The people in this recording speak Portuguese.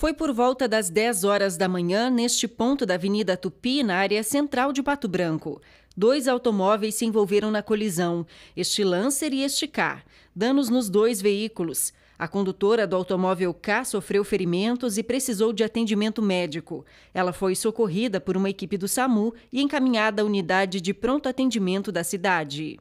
Foi por volta das 10 horas da manhã, neste ponto da Avenida Tupi, na área central de Pato Branco. Dois automóveis se envolveram na colisão, este Lancer e este K, danos nos dois veículos. A condutora do automóvel K sofreu ferimentos e precisou de atendimento médico. Ela foi socorrida por uma equipe do SAMU e encaminhada à unidade de pronto atendimento da cidade.